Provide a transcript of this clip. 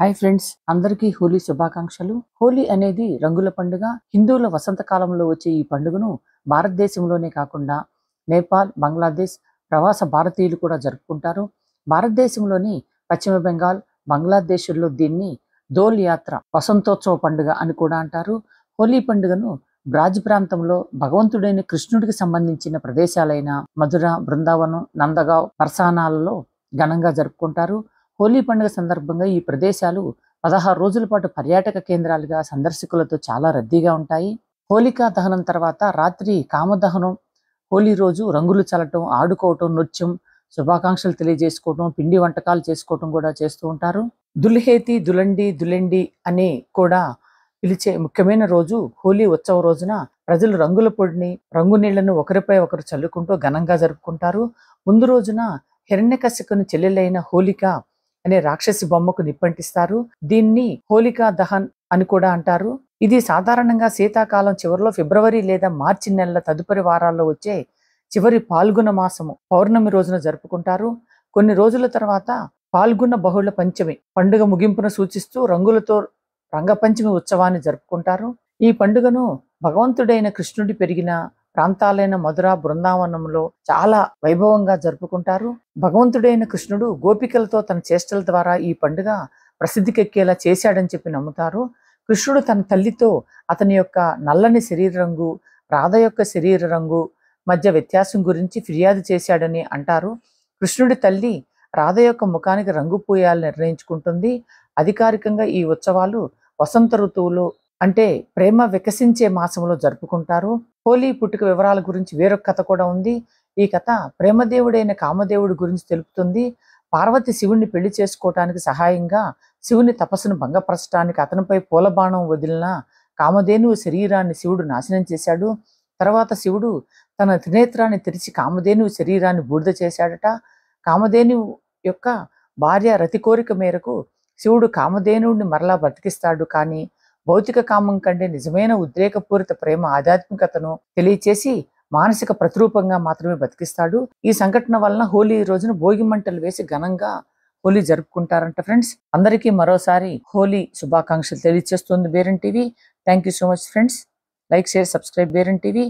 hi friends అందరికీ హోలీ శుభాకాంక్షలు హోలీ అనేది రంగుల పండుగ హిందువుల వసంతకాలంలో వచ్చే ఈ పండుగను భారతదేశంలోనే కాకుండా నేపాల్ బంగ్లాదేశ్ ప్రవాస భారతీయులు కూడా జరుపుకుంటారు భారతదేశంలోని పశ్చిమ బెంగాల్ బంగ్లాదేశ్లో దీన్ని దోల్ యాత్ర వసంతోత్సవ పండుగ అని కూడా అంటారు హోలీ పండుగను బ్రాజ్ ప్రాంతంలో భగవంతుడైన కృష్ణుడికి సంబంధించిన ప్రదేశాలైన మధుర బృందావనం నందగావ్ పర్సానాలలో ఘనంగా జరుపుకుంటారు హోలీ పండుగ సందర్భంగా ఈ ప్రదేశాలు పదహారు రోజుల పాటు పర్యాటక కేంద్రాలుగా సందర్శకులతో చాలా రద్దీగా ఉంటాయి హోలికా దహనం తర్వాత రాత్రి కామదహనం హోలీ రోజు రంగులు చల్లటం ఆడుకోవటం నృత్యం శుభాకాంక్షలు తెలియజేసుకోవటం పిండి వంటకాలు చేసుకోవటం కూడా చేస్తూ ఉంటారు దుల్హేతి దులండి దులెండి అని కూడా పిలిచే ముఖ్యమైన రోజు హోలీ ఉత్సవ రోజున ప్రజలు రంగుల పొడిని రంగు నీళ్లను ఒకరిపై ఒకరు చల్లుకుంటూ ఘనంగా జరుపుకుంటారు ముందు రోజున హిరణ్యకశికుని చెల్లెలైన హోలిక అనే రాక్షసి బొమ్మకు నిప్పంటిస్తారు దీన్ని హోలికా దహన్ అని కూడా అంటారు ఇది సాధారణంగా శీతాకాలం చివరిలో ఫిబ్రవరి లేదా మార్చి నెలల తదుపరి వారాల్లో వచ్చే చివరి పాల్గొన మాసము పౌర్ణమి రోజున జరుపుకుంటారు కొన్ని రోజుల తర్వాత పాల్గొన్న బహుళ పంచమి పండుగ ముగింపును సూచిస్తూ రంగులతో రంగపంచమి ఉత్సవాన్ని జరుపుకుంటారు ఈ పండుగను భగవంతుడైన కృష్ణుడి పెరిగిన ప్రాంతాలైన మధుర బృందావనంలో చాలా వైభవంగా జరుపుకుంటారు భగవంతుడైన కృష్ణుడు గోపికలతో తన చేష్టల ద్వారా ఈ పండుగ ప్రసిద్ధికెక్కేలా చేశాడని చెప్పి నమ్ముతారు కృష్ణుడు తన తల్లితో అతని యొక్క నల్లని శరీర రంగు రాధ యొక్క శరీర రంగు మధ్య వ్యత్యాసం గురించి ఫిర్యాదు చేశాడని అంటారు కృష్ణుడి తల్లి రాధ యొక్క ముఖానికి రంగు పూయాలని నిర్ణయించుకుంటుంది అధికారికంగా ఈ ఉత్సవాలు వసంత ఋతువులో అంటే ప్రేమ వికసించే మాసంలో జరుపుకుంటారు హోలీ పుట్టుక వివరాల గురించి వేరొక కథ కూడా ఉంది ఈ కథ ప్రేమదేవుడైన కామదేవుడి గురించి తెలుపుతుంది పార్వతి శివుణ్ణి పెళ్లి చేసుకోవటానికి సహాయంగా శివుని తపస్సును భంగపరచడానికి అతనిపై పూలబాణం వదిలిన కామధేనువు శరీరాన్ని శివుడు నాశనం చేశాడు తర్వాత శివుడు తన త్రినేత్రాన్ని తెరిచి కామదేను శరీరాన్ని బూడిద చేశాడట కామదేను యొక్క భార్య రతి కోరిక మేరకు శివుడు కామధేనుడిని మరలా బ్రతికిస్తాడు కానీ భౌతిక కామం కంటే నిజమైన ఉద్రేకపూరిత ప్రేమ ఆధ్యాత్మికతను తెలియచేసి మానసిక ప్రతిరూపంగా మాత్రమే బతికిస్తాడు ఈ సంఘటన వలన హోలీ రోజున భోగి మంటలు వేసి ఘనంగా హోలీ జరుపుకుంటారంట ఫ్రెండ్స్ అందరికీ మరోసారి హోలీ శుభాకాంక్షలు తెలియజేస్తుంది బేరన్ TV thank you so much friends like share subscribe బేరన్ టీవీ